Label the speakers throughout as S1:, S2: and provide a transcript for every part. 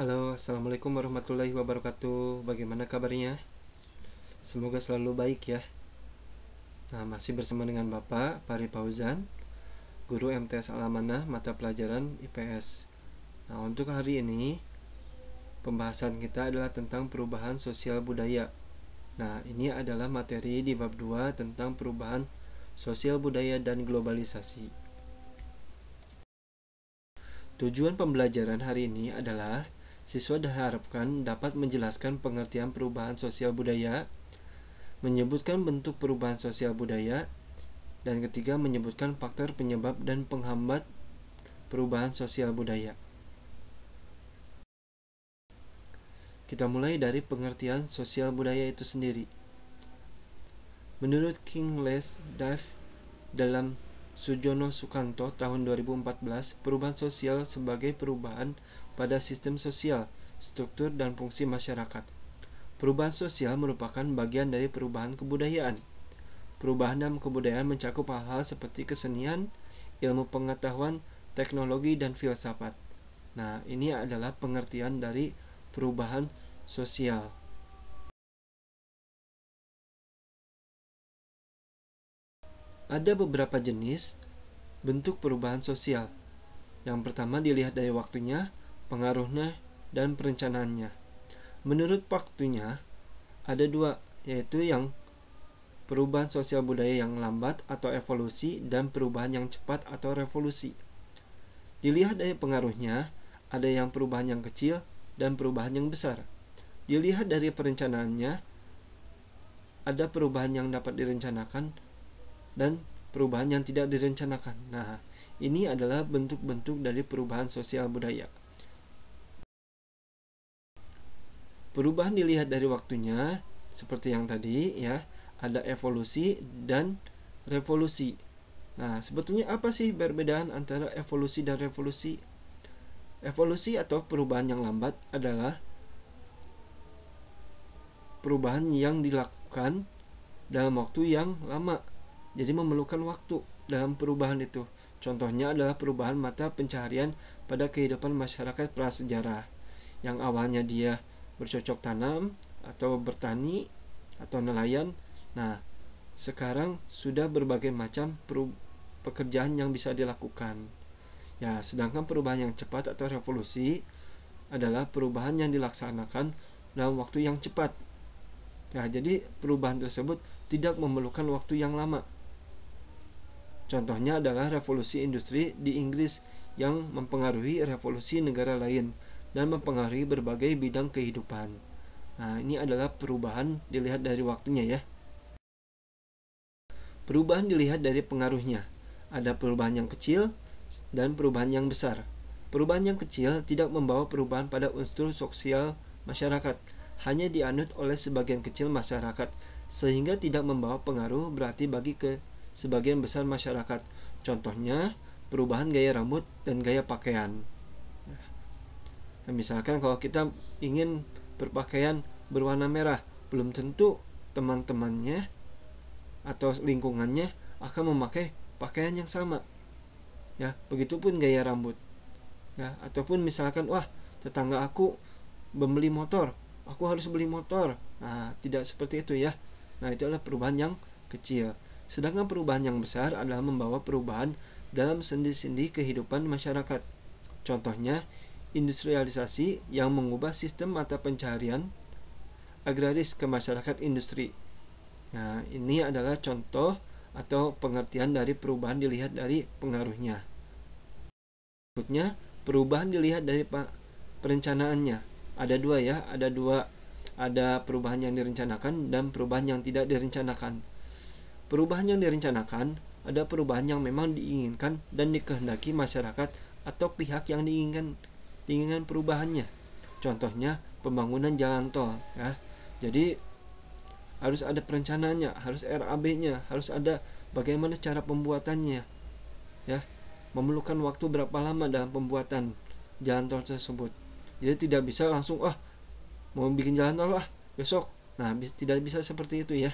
S1: Halo, Assalamualaikum warahmatullahi wabarakatuh Bagaimana kabarnya? Semoga selalu baik ya Nah, masih bersama dengan Bapak Pari Pauzan Guru MTS Alamanah Mata Pelajaran IPS Nah, untuk hari ini Pembahasan kita adalah tentang perubahan sosial budaya Nah, ini adalah materi di bab 2 tentang perubahan sosial budaya dan globalisasi Tujuan pembelajaran hari ini adalah Siswa diharapkan dapat menjelaskan pengertian perubahan sosial budaya, menyebutkan bentuk perubahan sosial budaya, dan ketiga menyebutkan faktor penyebab dan penghambat perubahan sosial budaya. Kita mulai dari pengertian sosial budaya itu sendiri. Menurut King Les Dive dalam Sujono Sukanto tahun 2014, perubahan sosial sebagai perubahan pada sistem sosial, struktur, dan fungsi masyarakat. Perubahan sosial merupakan bagian dari perubahan kebudayaan. Perubahan dalam kebudayaan mencakup hal-hal seperti kesenian, ilmu pengetahuan, teknologi, dan filsafat. Nah, ini adalah pengertian dari perubahan sosial. Ada beberapa jenis bentuk perubahan sosial. Yang pertama dilihat dari waktunya, pengaruhnya, dan perencanaannya. Menurut waktunya, ada dua, yaitu yang perubahan sosial budaya yang lambat atau evolusi dan perubahan yang cepat atau revolusi. Dilihat dari pengaruhnya, ada yang perubahan yang kecil dan perubahan yang besar. Dilihat dari perencanaannya, ada perubahan yang dapat direncanakan dan perubahan yang tidak direncanakan. Nah, ini adalah bentuk-bentuk dari perubahan sosial budaya. Perubahan dilihat dari waktunya seperti yang tadi ya, ada evolusi dan revolusi. Nah, sebetulnya apa sih perbedaan antara evolusi dan revolusi? Evolusi atau perubahan yang lambat adalah perubahan yang dilakukan dalam waktu yang lama. Jadi memerlukan waktu dalam perubahan itu. Contohnya adalah perubahan mata pencaharian pada kehidupan masyarakat prasejarah yang awalnya dia bercocok tanam atau bertani atau nelayan. Nah, sekarang sudah berbagai macam pekerjaan yang bisa dilakukan. Ya, sedangkan perubahan yang cepat atau revolusi adalah perubahan yang dilaksanakan dalam waktu yang cepat. Ya, jadi perubahan tersebut tidak memerlukan waktu yang lama. Contohnya adalah revolusi industri di Inggris yang mempengaruhi revolusi negara lain dan mempengaruhi berbagai bidang kehidupan. Nah, ini adalah perubahan dilihat dari waktunya ya. Perubahan dilihat dari pengaruhnya. Ada perubahan yang kecil dan perubahan yang besar. Perubahan yang kecil tidak membawa perubahan pada unsur sosial masyarakat, hanya dianut oleh sebagian kecil masyarakat, sehingga tidak membawa pengaruh berarti bagi ke sebagian besar masyarakat. Contohnya, perubahan gaya rambut dan gaya pakaian. Nah, misalkan kalau kita ingin berpakaian berwarna merah, belum tentu teman-temannya atau lingkungannya akan memakai pakaian yang sama. Ya, begitupun gaya rambut. Ya, ataupun misalkan wah, tetangga aku membeli motor, aku harus beli motor. Nah, tidak seperti itu ya. Nah, itu adalah perubahan yang kecil. Sedangkan perubahan yang besar adalah membawa perubahan dalam sendi-sendi kehidupan masyarakat. Contohnya, industrialisasi yang mengubah sistem mata pencarian agraris ke masyarakat industri. Nah, ini adalah contoh atau pengertian dari perubahan dilihat dari pengaruhnya. Berikutnya, perubahan dilihat dari perencanaannya. Ada dua ya, ada dua ada perubahan yang direncanakan dan perubahan yang tidak direncanakan. Perubahan yang direncanakan ada perubahan yang memang diinginkan dan dikehendaki masyarakat atau pihak yang diinginkan dengan perubahannya. Contohnya pembangunan jalan tol ya. Jadi harus ada perencanaannya, harus RAB-nya, harus ada bagaimana cara pembuatannya. Ya. Memerlukan waktu berapa lama dalam pembuatan jalan tol tersebut. Jadi tidak bisa langsung ah oh, mau bikin jalan tol ah besok. Nah, bi tidak bisa seperti itu ya.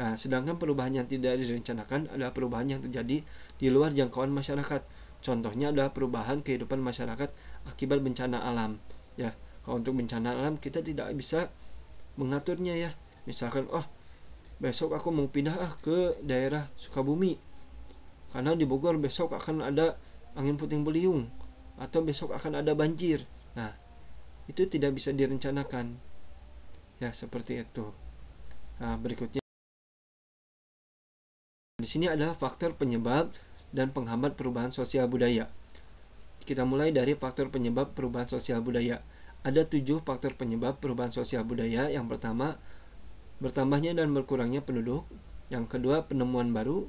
S1: Nah, sedangkan perubahan yang tidak direncanakan adalah perubahan yang terjadi di luar jangkauan masyarakat. Contohnya adalah perubahan kehidupan masyarakat akibat bencana alam ya kalau untuk bencana alam kita tidak bisa mengaturnya ya misalkan oh besok aku mau pindah ah ke daerah Sukabumi karena di Bogor besok akan ada angin puting beliung atau besok akan ada banjir nah itu tidak bisa direncanakan ya seperti itu nah, berikutnya di sini adalah faktor penyebab dan penghambat perubahan sosial budaya kita mulai dari faktor penyebab perubahan sosial budaya. Ada tujuh faktor penyebab perubahan sosial budaya. Yang pertama, bertambahnya dan berkurangnya penduduk. Yang kedua, penemuan baru,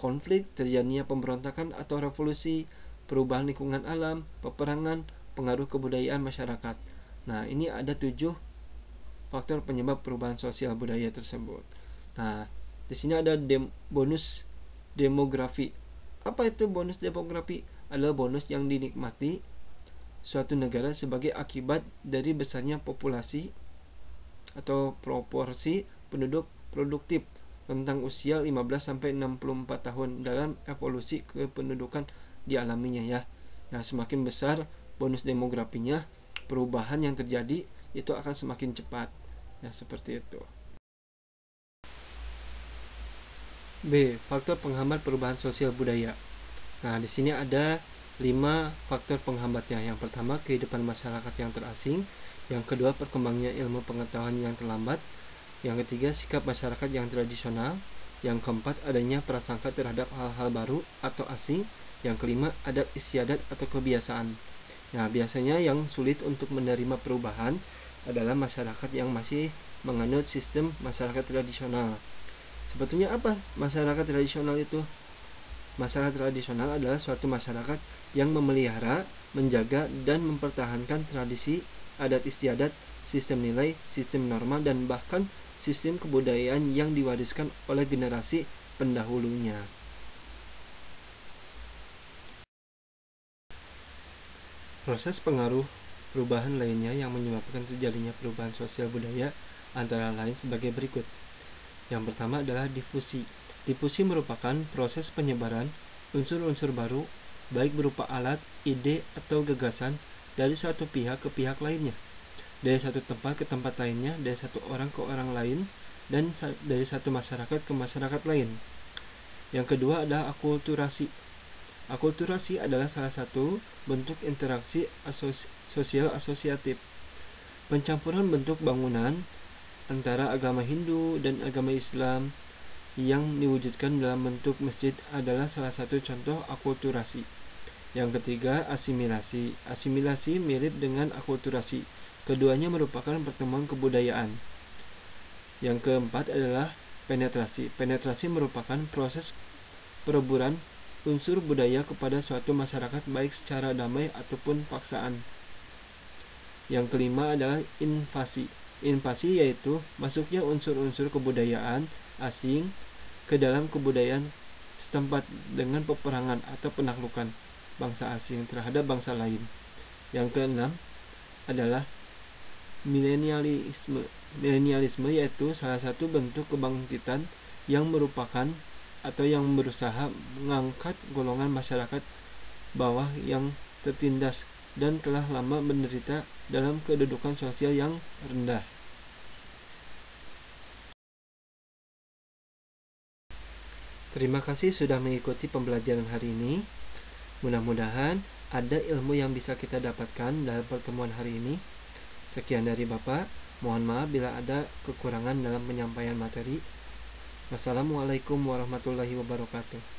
S1: konflik, terjadinya pemberontakan atau revolusi, perubahan lingkungan alam, peperangan, pengaruh kebudayaan masyarakat. Nah, ini ada tujuh faktor penyebab perubahan sosial budaya tersebut. Nah, di sini ada dem bonus demografi. Apa itu bonus demografi? adalah bonus yang dinikmati suatu negara sebagai akibat dari besarnya populasi atau proporsi penduduk produktif tentang usia 15 sampai 64 tahun dalam evolusi kependudukan di alaminya ya. Nah, semakin besar bonus demografinya, perubahan yang terjadi itu akan semakin cepat. Nah, seperti itu. B. Faktor penghambat perubahan sosial budaya Nah, di sini ada lima faktor penghambatnya. Yang pertama, kehidupan masyarakat yang terasing. Yang kedua, perkembangnya ilmu pengetahuan yang terlambat. Yang ketiga, sikap masyarakat yang tradisional. Yang keempat, adanya prasangka terhadap hal-hal baru atau asing. Yang kelima, adat istiadat atau kebiasaan. Nah, biasanya yang sulit untuk menerima perubahan adalah masyarakat yang masih menganut sistem masyarakat tradisional. Sebetulnya apa masyarakat tradisional itu? Masyarakat tradisional adalah suatu masyarakat yang memelihara, menjaga, dan mempertahankan tradisi, adat istiadat, sistem nilai, sistem norma, dan bahkan sistem kebudayaan yang diwariskan oleh generasi pendahulunya. Proses pengaruh perubahan lainnya yang menyebabkan terjadinya perubahan sosial budaya antara lain sebagai berikut. Yang pertama adalah difusi Difusi merupakan proses penyebaran unsur-unsur baru, baik berupa alat, ide, atau gagasan dari satu pihak ke pihak lainnya, dari satu tempat ke tempat lainnya, dari satu orang ke orang lain, dan dari satu masyarakat ke masyarakat lain. Yang kedua adalah akulturasi. Akulturasi adalah salah satu bentuk interaksi asos sosial asosiatif. Pencampuran bentuk bangunan antara agama Hindu dan agama Islam, yang diwujudkan dalam bentuk masjid adalah salah satu contoh akulturasi. Yang ketiga, asimilasi. Asimilasi mirip dengan akulturasi. Keduanya merupakan pertemuan kebudayaan. Yang keempat adalah penetrasi. Penetrasi merupakan proses pereburan unsur budaya kepada suatu masyarakat baik secara damai ataupun paksaan. Yang kelima adalah invasi. Invasi yaitu masuknya unsur-unsur kebudayaan asing ke dalam kebudayaan setempat dengan peperangan atau penaklukan bangsa asing terhadap bangsa lain. Yang keenam adalah milenialisme. Milenialisme yaitu salah satu bentuk kebangkitan yang merupakan atau yang berusaha mengangkat golongan masyarakat bawah yang tertindas dan telah lama menderita dalam kedudukan sosial yang rendah. Terima kasih sudah mengikuti pembelajaran hari ini. Mudah-mudahan ada ilmu yang bisa kita dapatkan dalam pertemuan hari ini. Sekian dari Bapak. Mohon maaf bila ada kekurangan dalam penyampaian materi. Wassalamualaikum warahmatullahi wabarakatuh.